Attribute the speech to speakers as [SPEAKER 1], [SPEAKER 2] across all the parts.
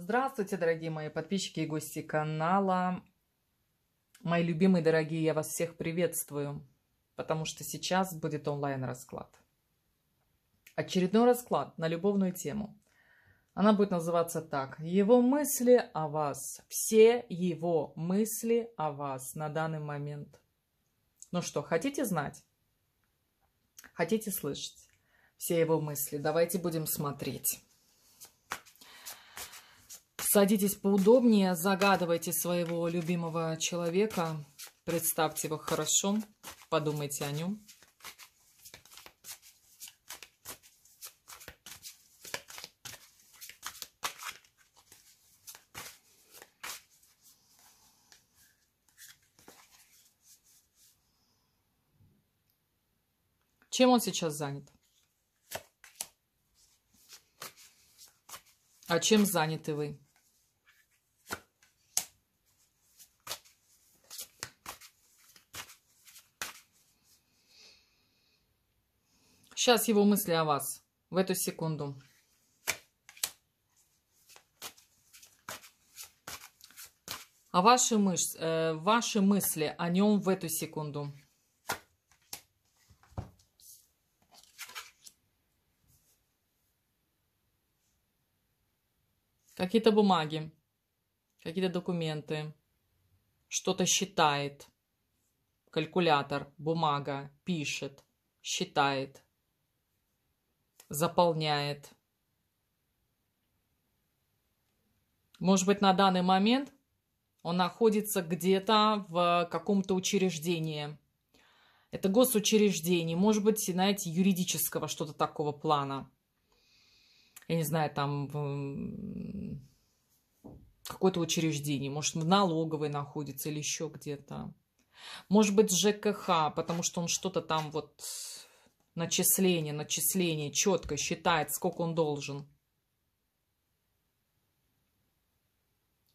[SPEAKER 1] Здравствуйте, дорогие мои подписчики и гости канала. Мои любимые, дорогие, я вас всех приветствую, потому что сейчас будет онлайн-расклад. Очередной расклад на любовную тему. Она будет называться так. Его мысли о вас. Все его мысли о вас на данный момент. Ну что, хотите знать? Хотите слышать все его мысли? Давайте будем смотреть. Садитесь поудобнее, загадывайте своего любимого человека, представьте его хорошо, подумайте о нем. Чем он сейчас занят? А чем заняты вы? Сейчас его мысли о вас в эту секунду. А ваши, мыс... э, ваши мысли о нем в эту секунду. Какие-то бумаги, какие-то документы, что-то считает, калькулятор, бумага, пишет, считает – заполняет. Может быть, на данный момент он находится где-то в каком-то учреждении. Это госучреждение, может быть, знаете, юридического что-то такого плана. Я не знаю, там какое-то учреждение, может, в налоговой находится или еще где-то. Может быть, ЖКХ, потому что он что-то там вот Начисление, начисление, четко считает, сколько он должен.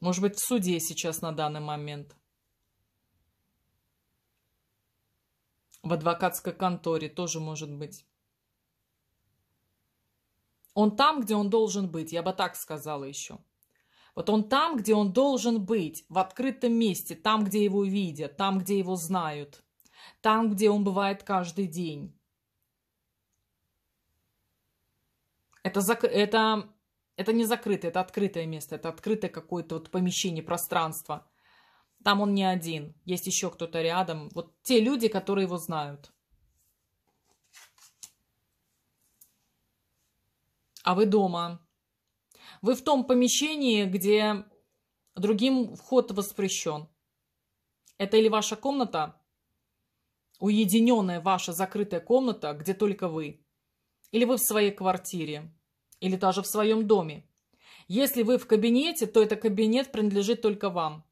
[SPEAKER 1] Может быть, в суде сейчас на данный момент. В адвокатской конторе тоже может быть. Он там, где он должен быть, я бы так сказала еще. Вот он там, где он должен быть, в открытом месте, там, где его видят, там, где его знают, там, где он бывает каждый день. Это, зак... это... это не закрытое, это открытое место, это открытое какое-то вот помещение, пространство. Там он не один, есть еще кто-то рядом. Вот те люди, которые его знают. А вы дома. Вы в том помещении, где другим вход воспрещен. Это или ваша комната, уединенная ваша закрытая комната, где только вы – или вы в своей квартире, или даже в своем доме. Если вы в кабинете, то это кабинет принадлежит только вам.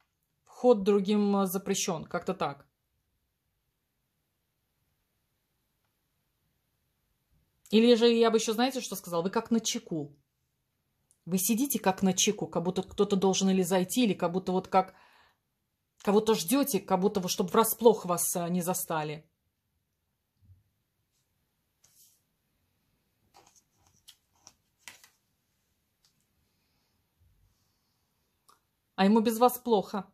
[SPEAKER 1] Вход другим э, запрещен, как-то так. Или же я бы еще, знаете, что сказал? Вы как на чеку. Вы сидите как на чеку, как будто кто-то должен или зайти, или как будто вот как... Кого-то ждете, как будто, вы, чтобы врасплох вас э, не застали. а ему без вас плохо.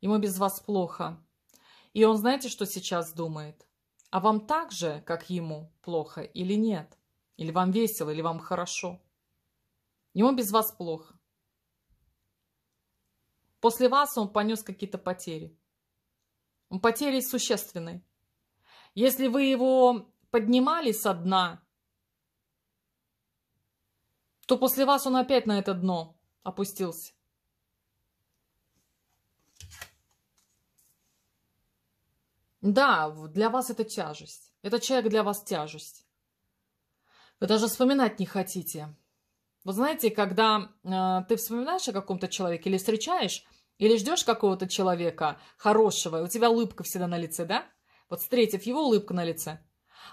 [SPEAKER 1] Ему без вас плохо. И он знаете, что сейчас думает? А вам так же, как ему, плохо или нет? Или вам весело, или вам хорошо? Ему без вас плохо. После вас он понес какие-то потери. Он потери существенные. Если вы его поднимали со дна, то после вас он опять на это дно опустился. Да, для вас это тяжесть. Этот человек для вас тяжесть. Вы даже вспоминать не хотите. Вы знаете, когда э, ты вспоминаешь о каком-то человеке или встречаешь, или ждешь какого-то человека хорошего, и у тебя улыбка всегда на лице, да? Вот встретив его, улыбка на лице.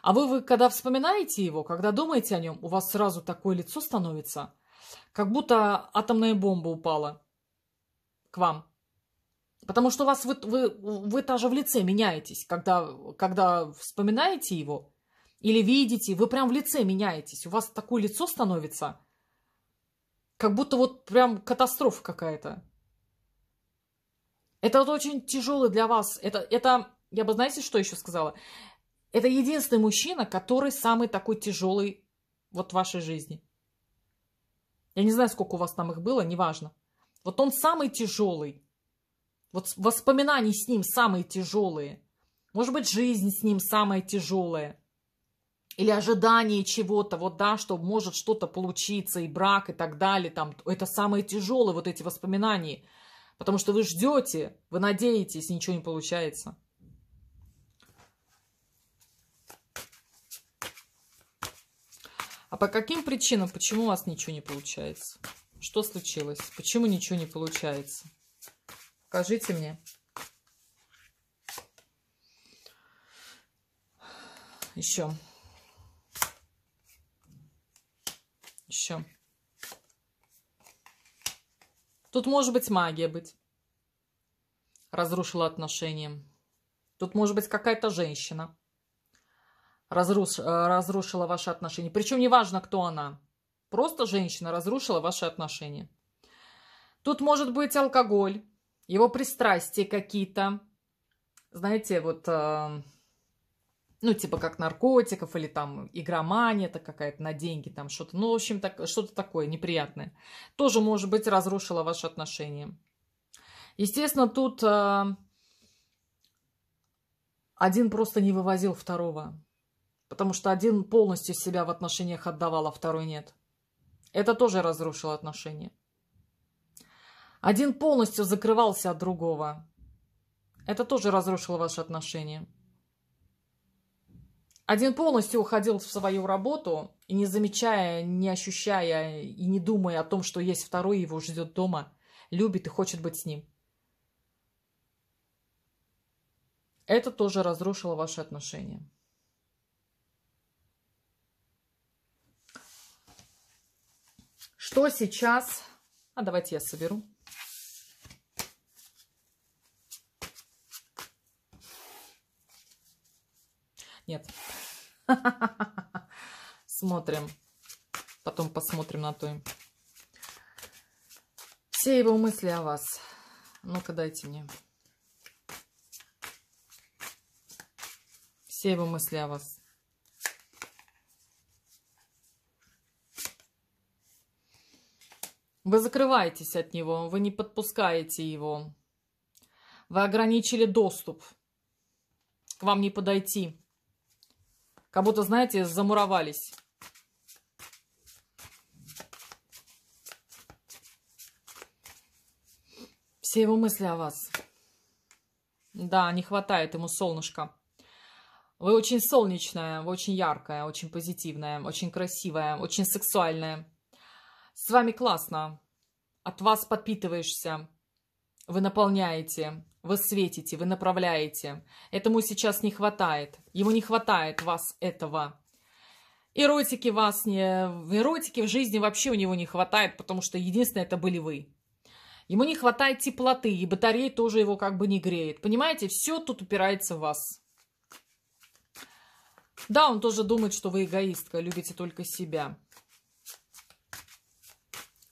[SPEAKER 1] А вы, вы когда вспоминаете его, когда думаете о нем, у вас сразу такое лицо становится, как будто атомная бомба упала к вам. Потому что у вас вы, вы, вы даже в лице меняетесь, когда, когда вспоминаете его или видите, вы прям в лице меняетесь. У вас такое лицо становится, как будто вот прям катастрофа какая-то. Это вот очень тяжело для вас. Это, это, я бы, знаете, что еще сказала? Это единственный мужчина, который самый такой тяжелый вот в вашей жизни. Я не знаю, сколько у вас там их было, неважно. Вот он самый тяжелый. Вот воспоминания с ним самые тяжелые. Может быть, жизнь с ним самая тяжелая. Или ожидание чего-то, вот да, что может что-то получиться, и брак, и так далее. Там, это самые тяжелые вот эти воспоминания. Потому что вы ждете, вы надеетесь, ничего не получается. А по каким причинам, почему у вас ничего не получается? Что случилось? Почему ничего не получается? Скажите мне. Еще. Еще. Тут может быть магия быть. Разрушила отношения. Тут может быть какая-то женщина. Разруш... Э, разрушила ваши отношения. Причем неважно, кто она. Просто женщина разрушила ваши отношения. Тут может быть алкоголь его пристрастия какие-то, знаете, вот, эм, ну, типа как наркотиков или там игромания это какая-то на деньги, там что-то, ну, в общем, так, что-то такое неприятное, тоже, может быть, разрушило ваши отношения. Естественно, тут эм, один просто не вывозил второго, потому что один полностью себя в отношениях отдавал, а второй нет. Это тоже разрушило отношения. Один полностью закрывался от другого. Это тоже разрушило ваши отношения. Один полностью уходил в свою работу, и не замечая, не ощущая и не думая о том, что есть второй, его ждет дома, любит и хочет быть с ним. Это тоже разрушило ваши отношения. Что сейчас... А давайте я соберу. Нет. Смотрим. Потом посмотрим на то. Все его мысли о вас. Ну-ка, дайте мне. Все его мысли о вас. Вы закрываетесь от него, вы не подпускаете его. Вы ограничили доступ. К вам не подойти. Как будто, знаете, замуровались. Все его мысли о вас. Да, не хватает ему солнышка. Вы очень солнечная, вы очень яркая, очень позитивная, очень красивая, очень сексуальная. С вами классно. От вас подпитываешься. Вы наполняете, вы светите, вы направляете. Этому сейчас не хватает. Ему не хватает вас этого. Эротики вас не... Эротики в жизни вообще у него не хватает, потому что единственное это были вы. Ему не хватает теплоты, и батарея тоже его как бы не греет. Понимаете, все тут упирается в вас. Да, он тоже думает, что вы эгоистка, любите только себя.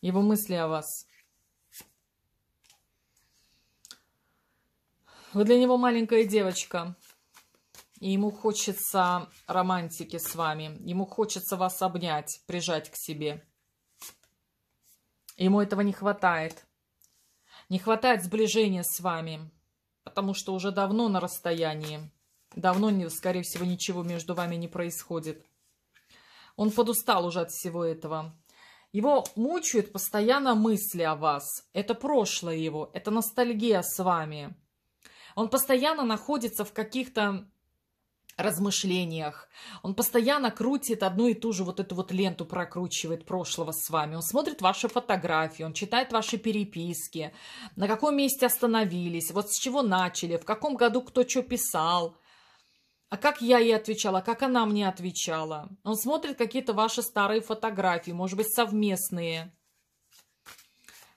[SPEAKER 1] Его мысли о вас. Вы для него маленькая девочка. И ему хочется романтики с вами. Ему хочется вас обнять, прижать к себе. Ему этого не хватает. Не хватает сближения с вами. Потому что уже давно на расстоянии. Давно, скорее всего, ничего между вами не происходит. Он подустал уже от всего этого. Его мучают постоянно мысли о вас. Это прошлое его, это ностальгия с вами. Он постоянно находится в каких-то размышлениях. Он постоянно крутит одну и ту же вот эту вот ленту, прокручивает прошлого с вами. Он смотрит ваши фотографии, он читает ваши переписки, на каком месте остановились, вот с чего начали, в каком году кто что писал. А как я ей отвечала, а как она мне отвечала. Он смотрит какие-то ваши старые фотографии, может быть, совместные.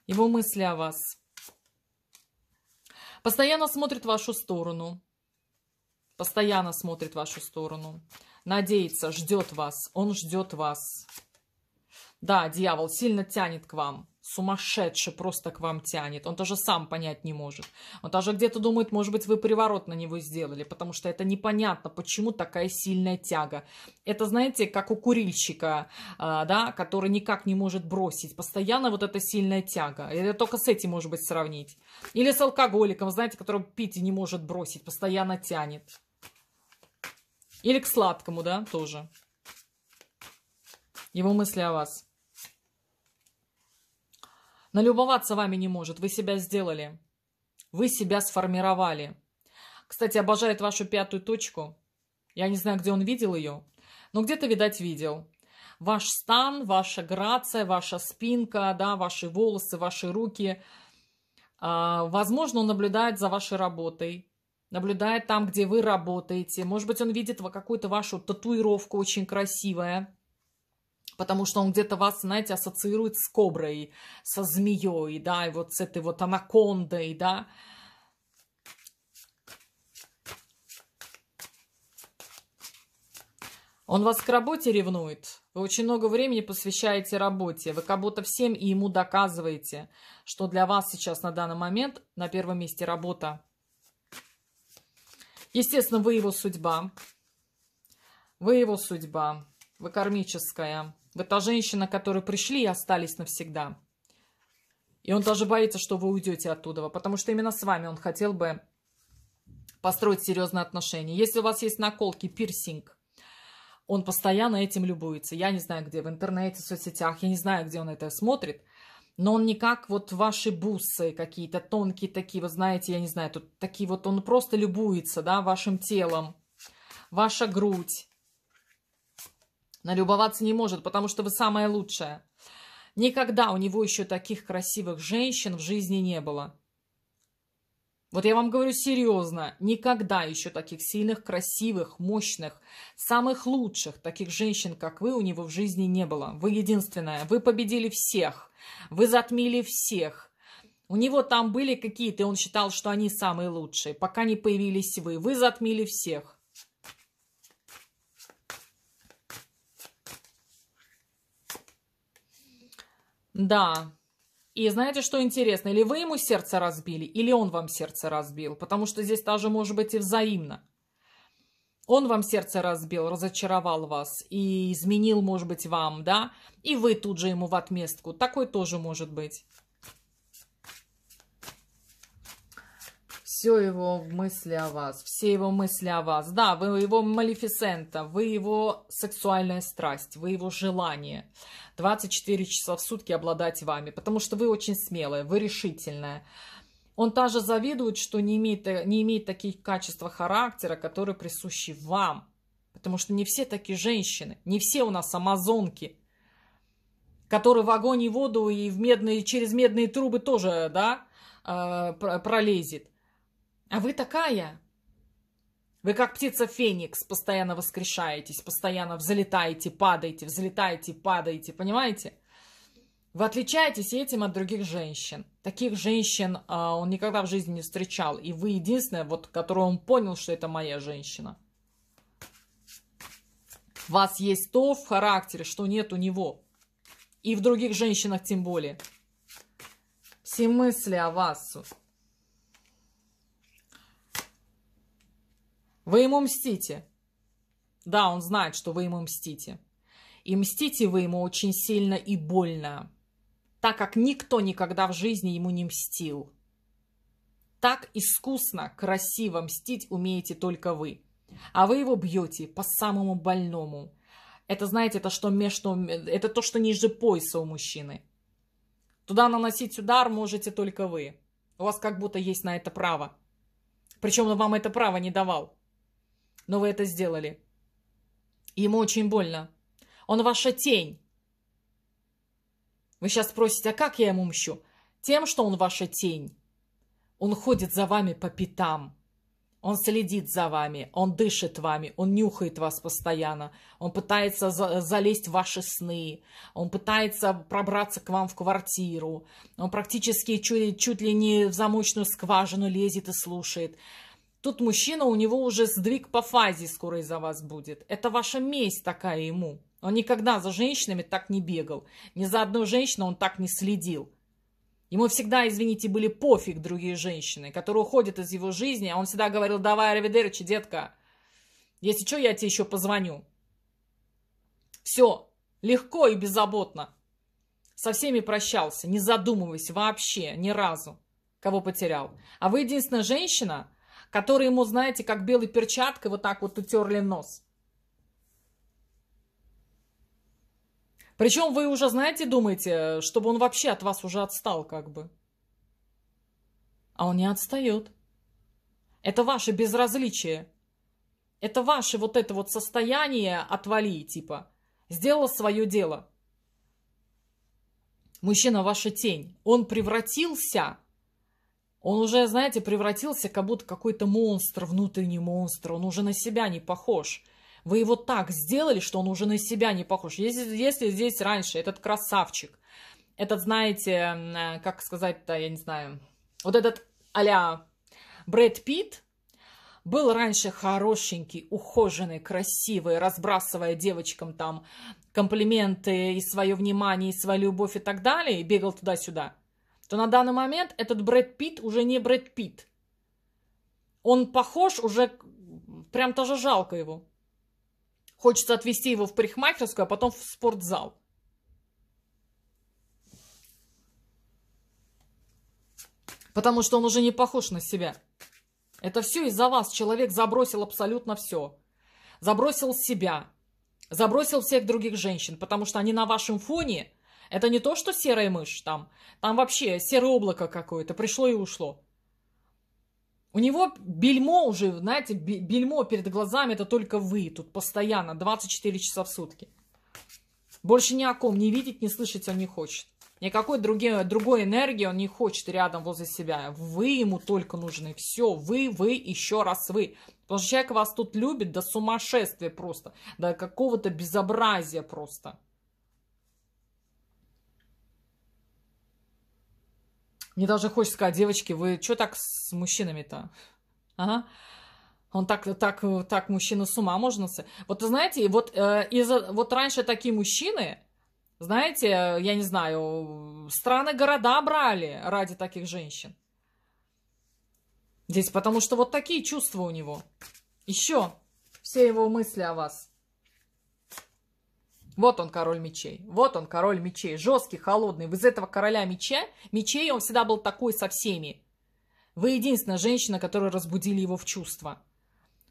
[SPEAKER 1] Его мысли о вас. Постоянно смотрит в вашу сторону. Постоянно смотрит в вашу сторону. Надеется, ждет вас. Он ждет вас. Да, дьявол сильно тянет к вам сумасшедше просто к вам тянет. Он даже сам понять не может. Он даже где-то думает, может быть, вы приворот на него сделали, потому что это непонятно, почему такая сильная тяга. Это, знаете, как у курильщика, а, да, который никак не может бросить. Постоянно вот эта сильная тяга. Это только с этим, может быть, сравнить. Или с алкоголиком, знаете, которого пить не может бросить, постоянно тянет. Или к сладкому, да, тоже. Его мысли о вас. Налюбоваться вами не может. Вы себя сделали. Вы себя сформировали. Кстати, обожает вашу пятую точку. Я не знаю, где он видел ее, но где-то, видать, видел. Ваш стан, ваша грация, ваша спинка, да, ваши волосы, ваши руки. А, возможно, он наблюдает за вашей работой, наблюдает там, где вы работаете. Может быть, он видит какую-то вашу татуировку очень красивая потому что он где-то вас, знаете, ассоциирует с коброй, со змеей, да, и вот с этой вот анакондой, да. Он вас к работе ревнует. Вы очень много времени посвящаете работе. Вы как будто всем и ему доказываете, что для вас сейчас на данный момент на первом месте работа. Естественно, вы его судьба. Вы его судьба. Вы кармическая. Вы та женщина, которые пришли и остались навсегда. И он даже боится, что вы уйдете оттуда, потому что именно с вами он хотел бы построить серьезные отношения. Если у вас есть наколки, пирсинг, он постоянно этим любуется. Я не знаю, где, в интернете, в соцсетях, я не знаю, где он это смотрит, но он никак вот ваши бусы какие-то тонкие такие, вы знаете, я не знаю, тут такие вот, он просто любуется, да, вашим телом, ваша грудь. Налюбоваться не может, потому что вы самая лучшая. Никогда у него еще таких красивых женщин в жизни не было. Вот я вам говорю серьезно, никогда еще таких сильных, красивых, мощных, самых лучших таких женщин, как вы, у него в жизни не было. Вы единственная, вы победили всех, вы затмили всех. У него там были какие-то, он считал, что они самые лучшие, пока не появились вы. Вы затмили всех. Да. И знаете, что интересно? Или вы ему сердце разбили, или он вам сердце разбил. Потому что здесь даже может быть и взаимно. Он вам сердце разбил, разочаровал вас и изменил, может быть, вам, да? И вы тут же ему в отместку. Такой тоже может быть. Все его мысли о вас, все его мысли о вас. Да, вы его малефисента, вы его сексуальная страсть, вы его желание. 24 часа в сутки обладать вами, потому что вы очень смелая, вы решительная. Он также завидует, что не имеет, не имеет таких качества характера, которые присущи вам. Потому что не все такие женщины, не все у нас амазонки, которые в огонь и воду и в медные, через медные трубы тоже да, э, пролезет. А вы такая, вы как птица Феникс, постоянно воскрешаетесь, постоянно взлетаете, падаете, взлетаете, падаете, понимаете? Вы отличаетесь этим от других женщин. Таких женщин э, он никогда в жизни не встречал. И вы единственная, вот, которую он понял, что это моя женщина. У вас есть то в характере, что нет у него. И в других женщинах тем более. Все мысли о вас Вы ему мстите. Да, он знает, что вы ему мстите. И мстите вы ему очень сильно и больно, так как никто никогда в жизни ему не мстил. Так искусно, красиво мстить умеете только вы. А вы его бьете по самому больному. Это, знаете, это, что между, это то, что ниже пояса у мужчины. Туда наносить удар можете только вы. У вас как будто есть на это право. Причем вам это право не давал но вы это сделали. Ему очень больно. Он ваша тень. Вы сейчас спросите, а как я ему мщу? Тем, что он ваша тень. Он ходит за вами по пятам. Он следит за вами, он дышит вами, он нюхает вас постоянно, он пытается за залезть в ваши сны, он пытается пробраться к вам в квартиру, он практически чуть, чуть ли не в замочную скважину лезет и слушает. Тут мужчина, у него уже сдвиг по фазе скоро из-за вас будет. Это ваша месть такая ему. Он никогда за женщинами так не бегал. Ни за одну женщину он так не следил. Ему всегда, извините, были пофиг другие женщины, которые уходят из его жизни, а он всегда говорил, давай, Равидерчи, детка, если что, я тебе еще позвоню. Все, легко и беззаботно. Со всеми прощался, не задумываясь вообще ни разу, кого потерял. А вы единственная женщина, которые ему, знаете, как белой перчаткой вот так вот утерли нос. Причем вы уже, знаете, думаете, чтобы он вообще от вас уже отстал как бы. А он не отстает. Это ваше безразличие. Это ваше вот это вот состояние отвали, типа. Сделала свое дело. Мужчина ваша тень. Он превратился он уже, знаете, превратился как будто какой-то монстр, внутренний монстр. Он уже на себя не похож. Вы его так сделали, что он уже на себя не похож. Если, если здесь раньше этот красавчик, этот, знаете, э, как сказать-то, я не знаю, вот этот а Брэд Питт, был раньше хорошенький, ухоженный, красивый, разбрасывая девочкам там комплименты и свое внимание, и свою любовь и так далее, и бегал туда-сюда то на данный момент этот Брэд Питт уже не Брэд Питт. Он похож уже, прям тоже жалко его. Хочется отвести его в парикмахерскую, а потом в спортзал. Потому что он уже не похож на себя. Это все из-за вас. Человек забросил абсолютно все. Забросил себя. Забросил всех других женщин, потому что они на вашем фоне это не то, что серая мышь там. Там вообще серое облако какое-то пришло и ушло. У него бельмо уже, знаете, бельмо перед глазами, это только вы тут постоянно, 24 часа в сутки. Больше ни о ком не видеть, не слышать он не хочет. Никакой другой другой энергии он не хочет рядом возле себя. Вы ему только нужны. Все, вы, вы, еще раз вы. Потому что человек вас тут любит до сумасшествия просто, до какого-то безобразия просто. Мне даже хочется сказать, девочки, вы что так с мужчинами-то? Ага. Он так, так, так мужчина с ума можно... Вот, знаете, вот, э, из вот раньше такие мужчины, знаете, я не знаю, страны, города брали ради таких женщин. Здесь, потому что вот такие чувства у него. Еще все его мысли о вас. Вот он, король мечей. Вот он, король мечей. Жесткий, холодный. Из этого короля меча, мечей он всегда был такой со всеми. Вы единственная женщина, которая разбудили его в чувства.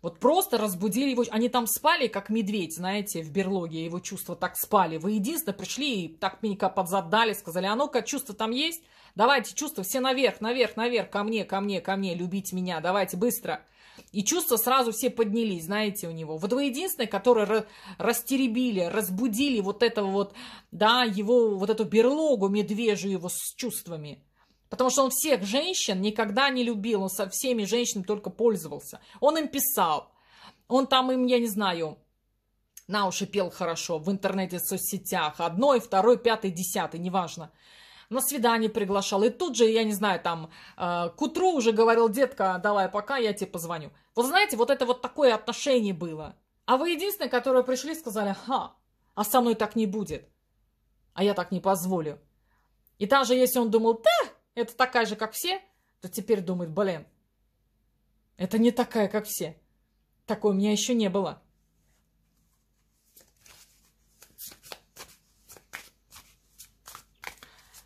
[SPEAKER 1] Вот просто разбудили его. Они там спали, как медведь, знаете, в берлоге. Его чувства так спали. Вы единственное пришли и так меня подзадали, сказали, а ну-ка, чувство там есть? Давайте, чувства все наверх, наверх, наверх, ко мне, ко мне, ко мне, любить меня, давайте, быстро. И чувства сразу все поднялись, знаете, у него. Вот вы единственные, которые растеребили, разбудили вот этого вот, да, его, вот эту берлогу медвежью его с чувствами. Потому что он всех женщин никогда не любил, он со всеми женщинами только пользовался. Он им писал, он там им, я не знаю, на уши пел хорошо, в интернете, в соцсетях, одной, второй, пятый, десятый, неважно на свидание приглашал. И тут же, я не знаю, там, э, к утру уже говорил, детка, давай пока, я тебе позвоню. Вот знаете, вот это вот такое отношение было. А вы единственные, которые пришли, сказали, ха, а со мной так не будет. А я так не позволю. И даже если он думал, да, это такая же, как все, то теперь думает, блин, это не такая, как все. Такой у меня еще не было.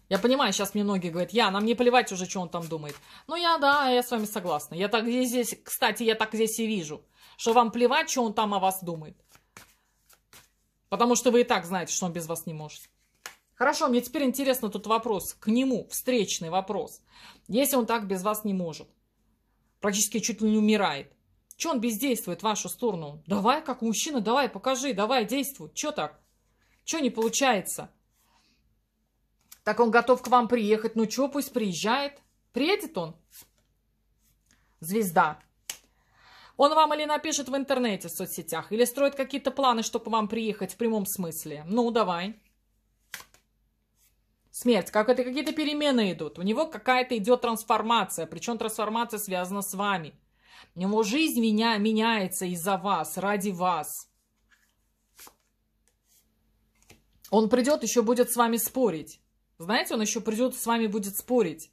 [SPEAKER 1] Я понимаю, сейчас мне многие говорят, я, нам не плевать уже, что он там думает. Ну, я, да, я с вами согласна. Я так здесь, кстати, я так здесь и вижу, что вам плевать, что он там о вас думает. Потому что вы и так знаете, что он без вас не может. Хорошо, мне теперь интересно тут вопрос к нему, встречный вопрос. Если он так без вас не может, практически чуть ли не умирает, что он бездействует в вашу сторону? Давай, как мужчина, давай, покажи, давай, действуй. Что так? Что не получается? Так он готов к вам приехать. Ну что, пусть приезжает. Приедет он? Звезда. Он вам или напишет в интернете, в соцсетях, или строит какие-то планы, чтобы вам приехать в прямом смысле. Ну, давай. Смерть. Как это какие-то перемены идут. У него какая-то идет трансформация. Причем трансформация связана с вами. У него жизнь меня, меняется из-за вас, ради вас. Он придет, еще будет с вами спорить. Знаете, он еще придет с вами будет спорить.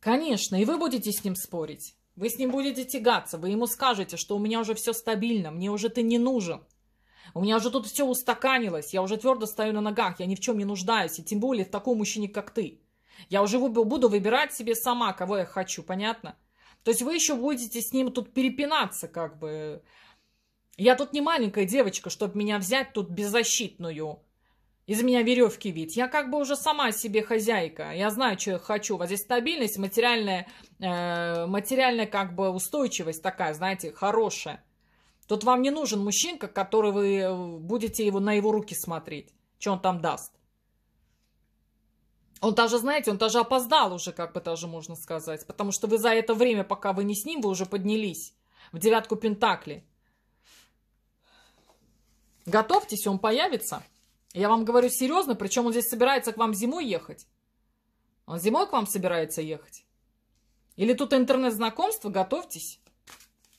[SPEAKER 1] Конечно, и вы будете с ним спорить. Вы с ним будете тягаться, вы ему скажете, что у меня уже все стабильно, мне уже ты не нужен. У меня уже тут все устаканилось, я уже твердо стою на ногах, я ни в чем не нуждаюсь, и тем более в таком мужчине, как ты. Я уже буду выбирать себе сама, кого я хочу, понятно? То есть вы еще будете с ним тут перепинаться, как бы. Я тут не маленькая девочка, чтобы меня взять тут беззащитную. Из меня веревки вид. Я как бы уже сама себе хозяйка. Я знаю, что я хочу. Вот здесь стабильность, материальная, э, материальная как бы устойчивость такая, знаете, хорошая. Тут вам не нужен мужчинка, который вы э, будете его на его руки смотреть, что он там даст. Он даже, знаете, он даже опоздал уже, как бы даже можно сказать. Потому что вы за это время, пока вы не с ним, вы уже поднялись в девятку Пентакли. Готовьтесь, он появится. Я вам говорю серьезно, причем он здесь собирается к вам зимой ехать. Он зимой к вам собирается ехать? Или тут интернет-знакомство, готовьтесь.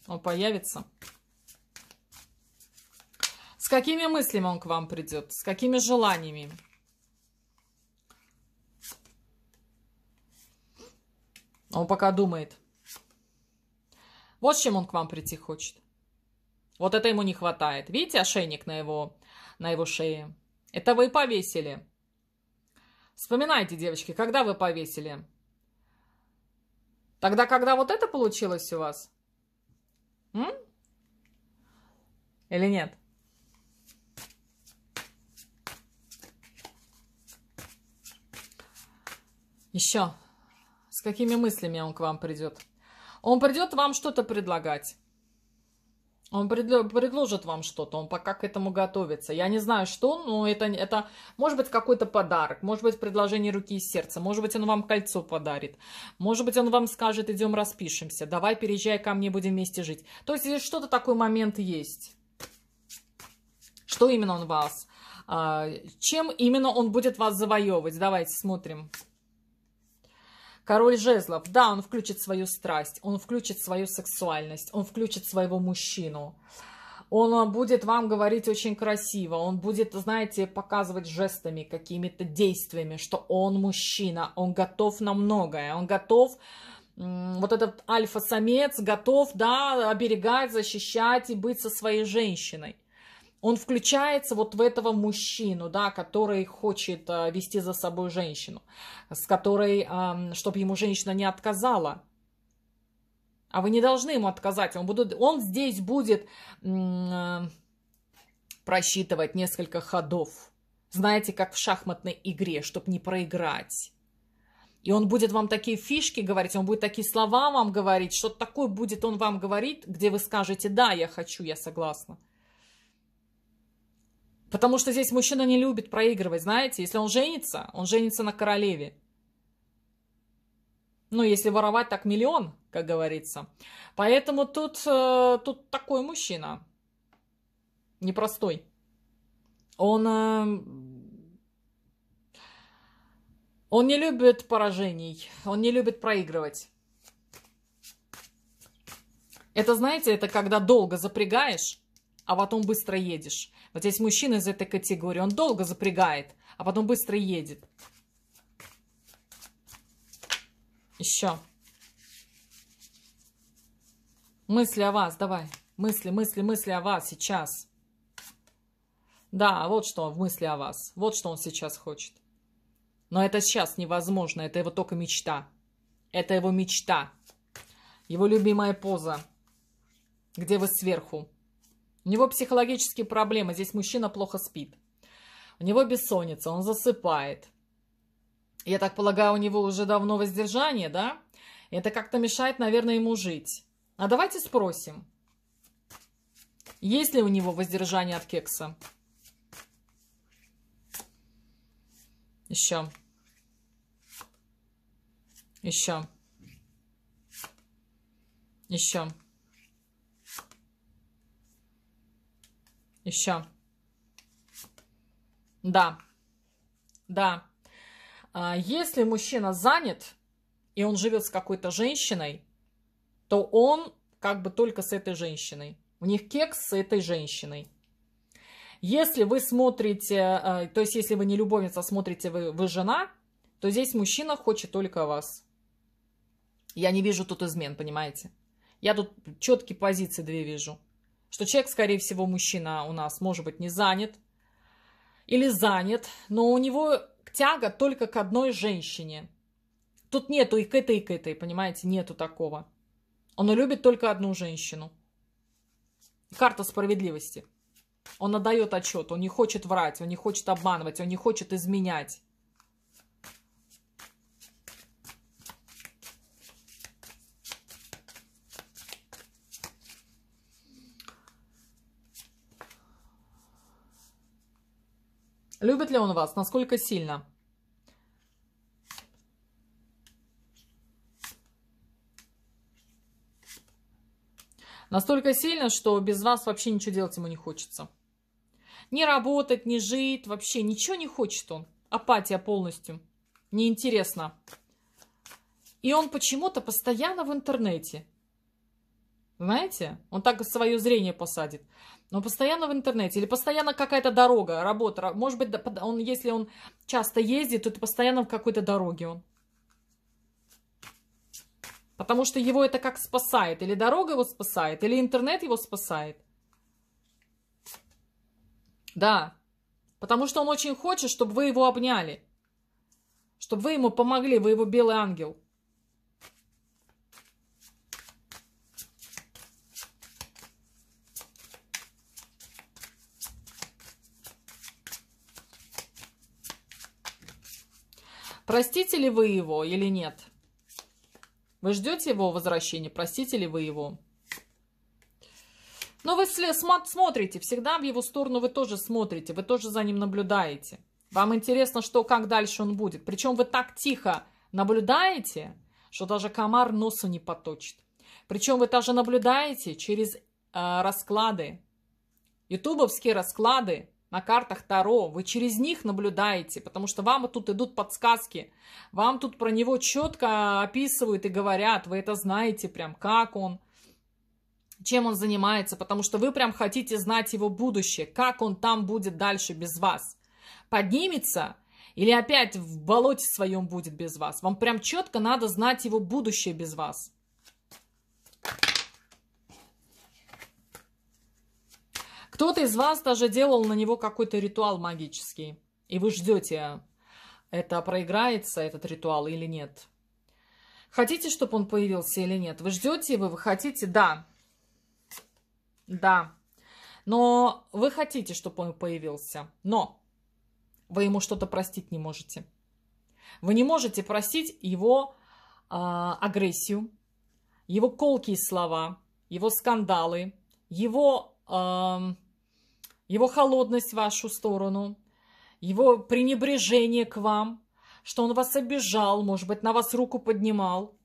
[SPEAKER 1] Он появится. С какими мыслями он к вам придет? С какими желаниями? Он пока думает. Вот с чем он к вам прийти хочет. Вот это ему не хватает. Видите ошейник на его, на его шее? Это вы повесили. Вспоминайте, девочки, когда вы повесили? Тогда, когда вот это получилось у вас? М? Или нет? Еще. С какими мыслями он к вам придет? Он придет вам что-то предлагать. Он предложит вам что-то, он пока к этому готовится. Я не знаю, что, но это, это может быть какой-то подарок, может быть предложение руки и сердца, может быть он вам кольцо подарит, может быть он вам скажет, идем распишемся, давай переезжай ко мне, будем вместе жить. То есть здесь что-то такой момент есть. Что именно он вас, а, чем именно он будет вас завоевывать? Давайте смотрим. Смотрим. Король жезлов, да, он включит свою страсть, он включит свою сексуальность, он включит своего мужчину. Он а, будет вам говорить очень красиво, он будет, знаете, показывать жестами, какими-то действиями, что он мужчина, он готов на многое, он готов вот этот альфа-самец готов, да, оберегать, защищать и быть со своей женщиной он включается вот в этого мужчину, да, который хочет э, вести за собой женщину, с которой, чтобы ему женщина не отказала. А вы не должны ему отказать. Он, будет, он здесь будет э, просчитывать несколько ходов. Знаете, как в шахматной игре, чтобы не проиграть. И он будет вам такие фишки говорить, он будет такие слова вам говорить, что такое будет он вам говорить, где вы скажете «да, я хочу, я согласна». Потому что здесь мужчина не любит проигрывать, знаете. Если он женится, он женится на королеве. Ну, если воровать так миллион, как говорится. Поэтому тут, э, тут такой мужчина. Непростой. Он... Э, он не любит поражений, он не любит проигрывать. Это, знаете, это когда долго запрягаешь, а потом быстро едешь. Вот есть мужчина из этой категории, он долго запрягает, а потом быстро едет. Еще. Мысли о вас, давай. Мысли, мысли, мысли о вас сейчас. Да, вот что он в мысли о вас. Вот что он сейчас хочет. Но это сейчас невозможно. Это его только мечта. Это его мечта. Его любимая поза. Где вы сверху? У него психологические проблемы, здесь мужчина плохо спит. У него бессонница, он засыпает. Я так полагаю, у него уже давно воздержание, да? Это как-то мешает, наверное, ему жить. А давайте спросим, есть ли у него воздержание от кекса? Еще. Еще. Еще. Еще. Да. Да. А, если мужчина занят, и он живет с какой-то женщиной, то он как бы только с этой женщиной. У них кекс с этой женщиной. Если вы смотрите, а, то есть если вы не любовница, а смотрите вы, вы жена, то здесь мужчина хочет только вас. Я не вижу тут измен, понимаете? Я тут четкие позиции две вижу что человек, скорее всего, мужчина у нас, может быть, не занят или занят, но у него тяга только к одной женщине. Тут нету и к этой, и к этой, понимаете, нету такого. Он любит только одну женщину. Карта справедливости. Он отдает отчет, он не хочет врать, он не хочет обманывать, он не хочет изменять. Любит ли он вас? Насколько сильно? Настолько сильно, что без вас вообще ничего делать ему не хочется. Не работать, не жить, вообще ничего не хочет он. Апатия полностью. Неинтересно. И он почему-то постоянно в интернете. Знаете, он так свое зрение посадит. Но постоянно в интернете или постоянно какая-то дорога, работа. Может быть, он, если он часто ездит, то это постоянно в какой-то дороге он. Потому что его это как спасает. Или дорога его спасает, или интернет его спасает. Да. Потому что он очень хочет, чтобы вы его обняли. Чтобы вы ему помогли, вы его белый ангел. Простите ли вы его или нет? Вы ждете его возвращения? Простите ли вы его? Но вы смотрите, всегда в его сторону вы тоже смотрите, вы тоже за ним наблюдаете. Вам интересно, что, как дальше он будет. Причем вы так тихо наблюдаете, что даже комар носу не поточит. Причем вы даже наблюдаете через э, расклады, ютубовские расклады, на картах Таро, вы через них наблюдаете, потому что вам тут идут подсказки, вам тут про него четко описывают и говорят, вы это знаете прям, как он, чем он занимается, потому что вы прям хотите знать его будущее, как он там будет дальше без вас. Поднимется или опять в болоте своем будет без вас. Вам прям четко надо знать его будущее без вас. Кто-то из вас даже делал на него какой-то ритуал магический, и вы ждете, это проиграется, этот ритуал или нет. Хотите, чтобы он появился или нет? Вы ждете его, вы хотите? Да. Да. Но вы хотите, чтобы он появился. Но вы ему что-то простить не можете. Вы не можете простить его э, агрессию, его колкие слова, его скандалы, его... Э, его холодность в вашу сторону, его пренебрежение к вам, что он вас обижал, может быть, на вас руку поднимал,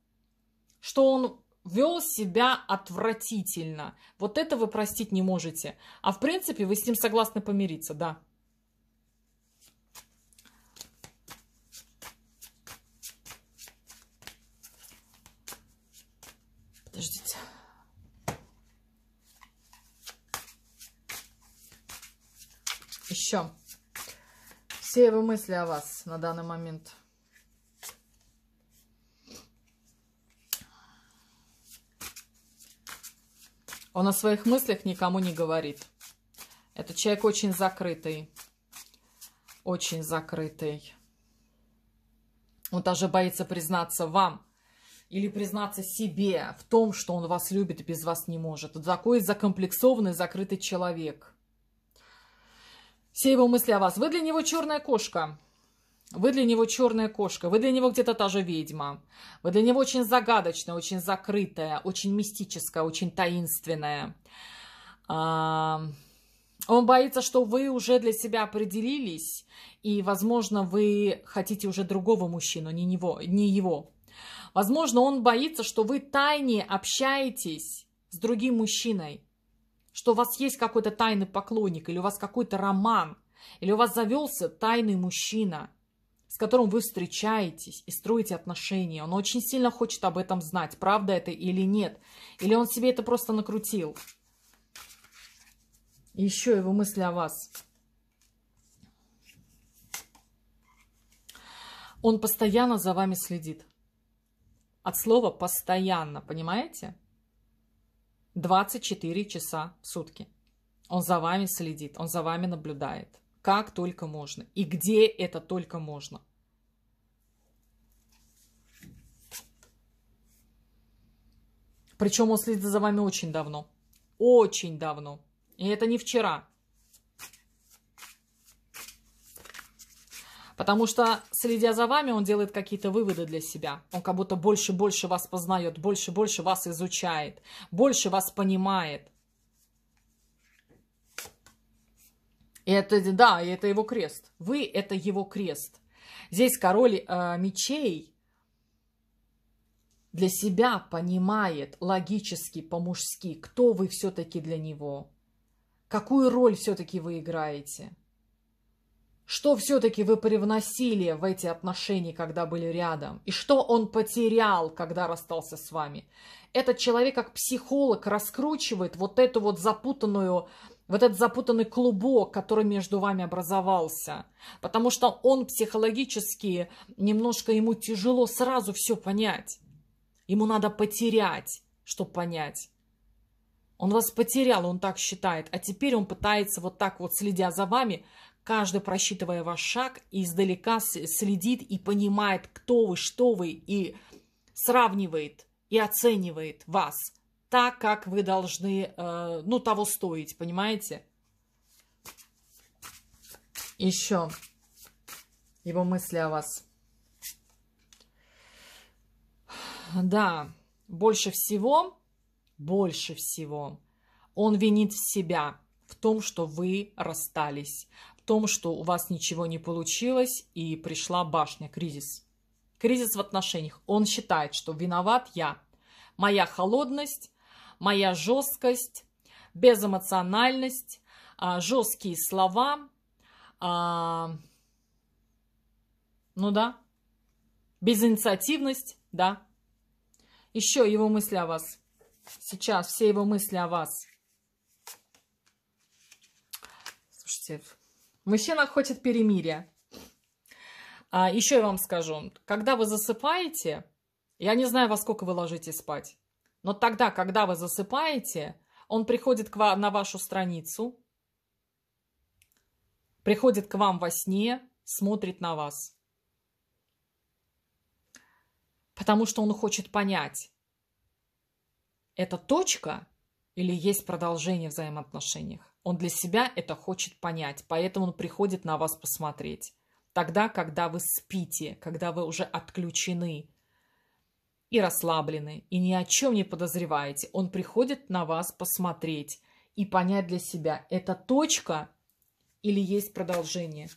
[SPEAKER 1] что он вел себя отвратительно. Вот это вы простить не можете. А в принципе вы с ним согласны помириться, да. еще? Все его мысли о вас на данный момент. Он о своих мыслях никому не говорит. Этот человек очень закрытый. Очень закрытый. Он даже боится признаться вам или признаться себе в том, что он вас любит и без вас не может. Вот такой закомплексованный, закрытый человек – все его мысли о вас. Вы для него черная кошка. Вы для него черная кошка, вы для него где-то та же ведьма. Вы для него очень загадочная, очень закрытая, очень мистическая, очень таинственная. А, он боится, что вы уже для себя определились, и, возможно, вы хотите уже другого мужчину, не, него, не его. Возможно, он боится, что вы тайне общаетесь с другим мужчиной, что у вас есть какой-то тайный поклонник, или у вас какой-то роман, или у вас завелся тайный мужчина, с которым вы встречаетесь и строите отношения. Он очень сильно хочет об этом знать, правда это или нет. Или он себе это просто накрутил. еще его мысли о вас. Он постоянно за вами следит. От слова «постоянно», понимаете? 24 часа в сутки. Он за вами следит, он за вами наблюдает. Как только можно. И где это только можно. Причем он следит за вами очень давно. Очень давно. И это не вчера. Потому что, следя за вами, он делает какие-то выводы для себя. Он как будто больше-больше вас познает, больше-больше вас изучает, больше вас понимает. И это, да, и это его крест. Вы – это его крест. Здесь король э, мечей для себя понимает логически, по-мужски, кто вы все-таки для него, какую роль все-таки вы играете – что все-таки вы привносили в эти отношения, когда были рядом? И что он потерял, когда расстался с вами? Этот человек, как психолог, раскручивает вот эту вот запутанную вот этот запутанный клубок, который между вами образовался. Потому что он психологически, немножко ему тяжело сразу все понять. Ему надо потерять, чтобы понять. Он вас потерял, он так считает. А теперь он пытается вот так вот, следя за вами, каждый, просчитывая ваш шаг, издалека следит и понимает, кто вы, что вы, и сравнивает, и оценивает вас так, как вы должны, э, ну, того стоить, понимаете? Еще его мысли о вас. Да, больше всего, больше всего он винит в себя в том, что вы расстались том, что у вас ничего не получилось и пришла башня, кризис. Кризис в отношениях. Он считает, что виноват я. Моя холодность, моя жесткость, безэмоциональность, а, жесткие слова. А, ну да, безинициативность, да. Еще его мысли о вас. Сейчас все его мысли о вас. Слушайте, Мужчина хочет перемирия. А еще я вам скажу, когда вы засыпаете, я не знаю, во сколько вы ложитесь спать, но тогда, когда вы засыпаете, он приходит к вам на вашу страницу, приходит к вам во сне, смотрит на вас. Потому что он хочет понять, это точка или есть продолжение в взаимоотношениях. Он для себя это хочет понять, поэтому он приходит на вас посмотреть. Тогда, когда вы спите, когда вы уже отключены и расслаблены, и ни о чем не подозреваете, он приходит на вас посмотреть и понять для себя, это точка или есть продолжение.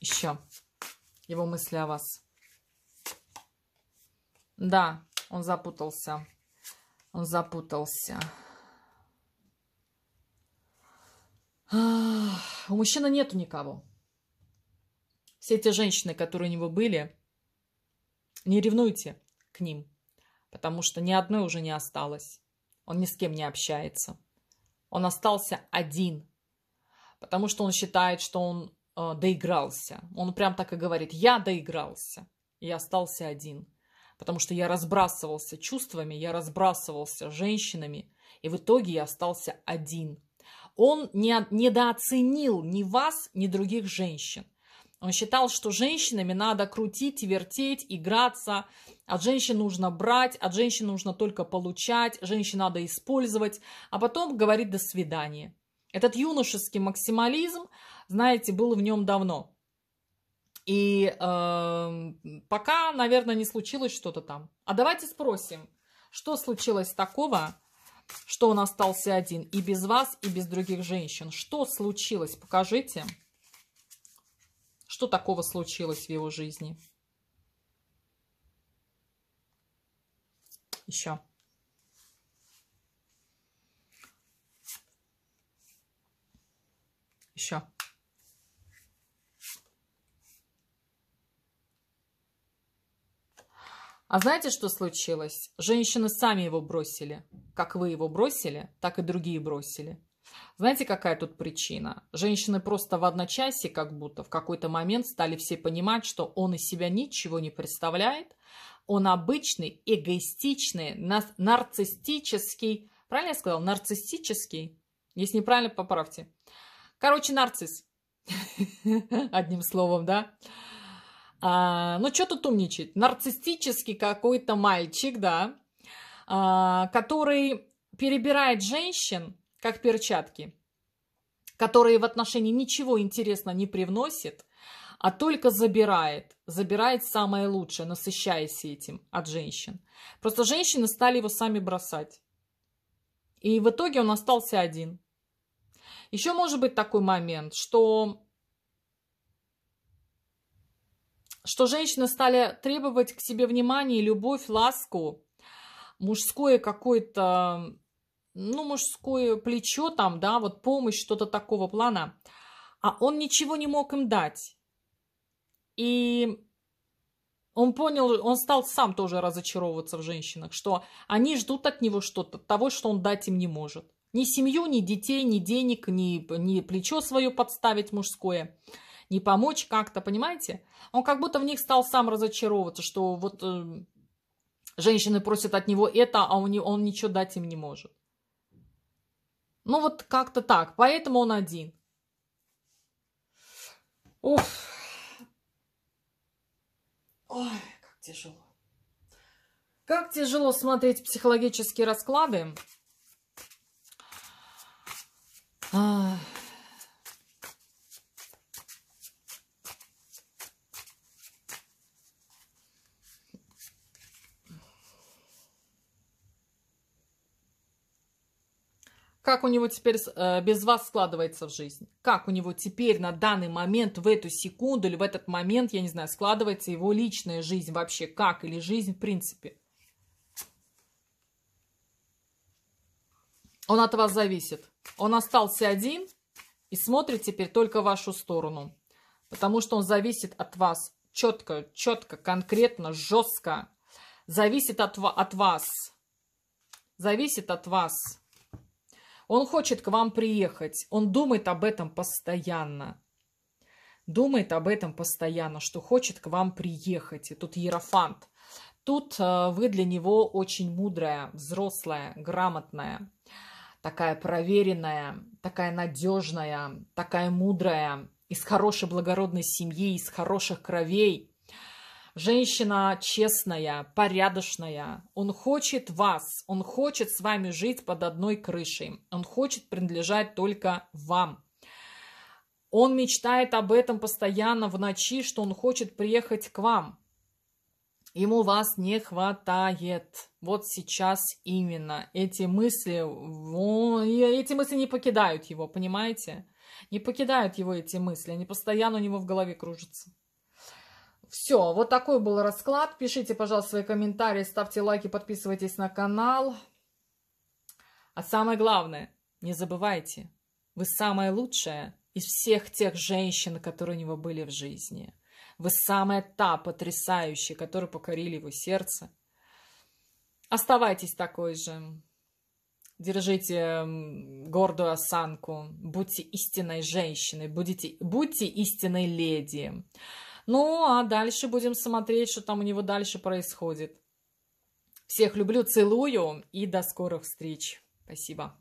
[SPEAKER 1] Еще его мысли о вас. Да, он запутался. Он запутался. У мужчины нету никого. Все те женщины, которые у него были, не ревнуйте к ним, потому что ни одной уже не осталось. Он ни с кем не общается. Он остался один, потому что он считает, что он э, доигрался. Он прям так и говорит, я доигрался, и остался один. Потому что я разбрасывался чувствами, я разбрасывался женщинами, и в итоге я остался один – он не, недооценил ни вас, ни других женщин. Он считал, что женщинами надо крутить, вертеть, играться. От женщин нужно брать, от женщин нужно только получать, женщин надо использовать, а потом говорить «до свидания». Этот юношеский максимализм, знаете, был в нем давно. И э, пока, наверное, не случилось что-то там. А давайте спросим, что случилось такого, что он остался один и без вас, и без других женщин. Что случилось? Покажите. Что такого случилось в его жизни? Еще. Еще. А знаете, что случилось? Женщины сами его бросили. Как вы его бросили, так и другие бросили. Знаете, какая тут причина? Женщины просто в одночасье, как будто в какой-то момент стали все понимать, что он из себя ничего не представляет. Он обычный, эгоистичный, нарциссический. Правильно я сказал? Нарциссический. Если неправильно, поправьте. Короче, нарцисс. Одним словом, да? А, ну, что тут умничать? Нарциссический какой-то мальчик, да, а, который перебирает женщин, как перчатки, которые в отношении ничего интересного не привносит, а только забирает. Забирает самое лучшее, насыщаясь этим от женщин. Просто женщины стали его сами бросать. И в итоге он остался один. Еще может быть такой момент, что что женщины стали требовать к себе внимания, любовь, ласку, мужское какое-то, ну, мужское плечо там, да, вот помощь, что-то такого плана. А он ничего не мог им дать. И он понял, он стал сам тоже разочаровываться в женщинах, что они ждут от него что-то, того, что он дать им не может. Ни семью, ни детей, ни денег, ни, ни плечо свое подставить мужское – не помочь как-то, понимаете? Он как будто в них стал сам разочаровываться, что вот э, женщины просят от него это, а он, он ничего дать им не может. Ну вот как-то так, поэтому он один. Уф. Ой, как тяжело. Как тяжело смотреть психологические расклады. Ах. как у него теперь э, без вас складывается в жизнь, как у него теперь на данный момент, в эту секунду или в этот момент, я не знаю, складывается его личная жизнь вообще, как или жизнь в принципе. Он от вас зависит. Он остался один и смотрит теперь только в вашу сторону, потому что он зависит от вас четко, четко, конкретно, жестко. Зависит от, от вас. Зависит от вас он хочет к вам приехать. Он думает об этом постоянно. Думает об этом постоянно, что хочет к вам приехать. И тут Ерофант. Тут э, вы для него очень мудрая, взрослая, грамотная, такая проверенная, такая надежная, такая мудрая, из хорошей благородной семьи, из хороших кровей. Женщина честная, порядочная. Он хочет вас. Он хочет с вами жить под одной крышей. Он хочет принадлежать только вам. Он мечтает об этом постоянно в ночи, что он хочет приехать к вам. Ему вас не хватает. Вот сейчас именно эти мысли, эти мысли не покидают его, понимаете? Не покидают его эти мысли, они постоянно у него в голове кружатся. Все, вот такой был расклад. Пишите, пожалуйста, свои комментарии, ставьте лайки, подписывайтесь на канал. А самое главное, не забывайте, вы самая лучшая из всех тех женщин, которые у него были в жизни. Вы самая та потрясающая, которые покорили его сердце. Оставайтесь такой же. Держите гордую осанку. Будьте истинной женщиной. Будете, будьте истинной леди. Ну, а дальше будем смотреть, что там у него дальше происходит. Всех люблю, целую и до скорых встреч. Спасибо.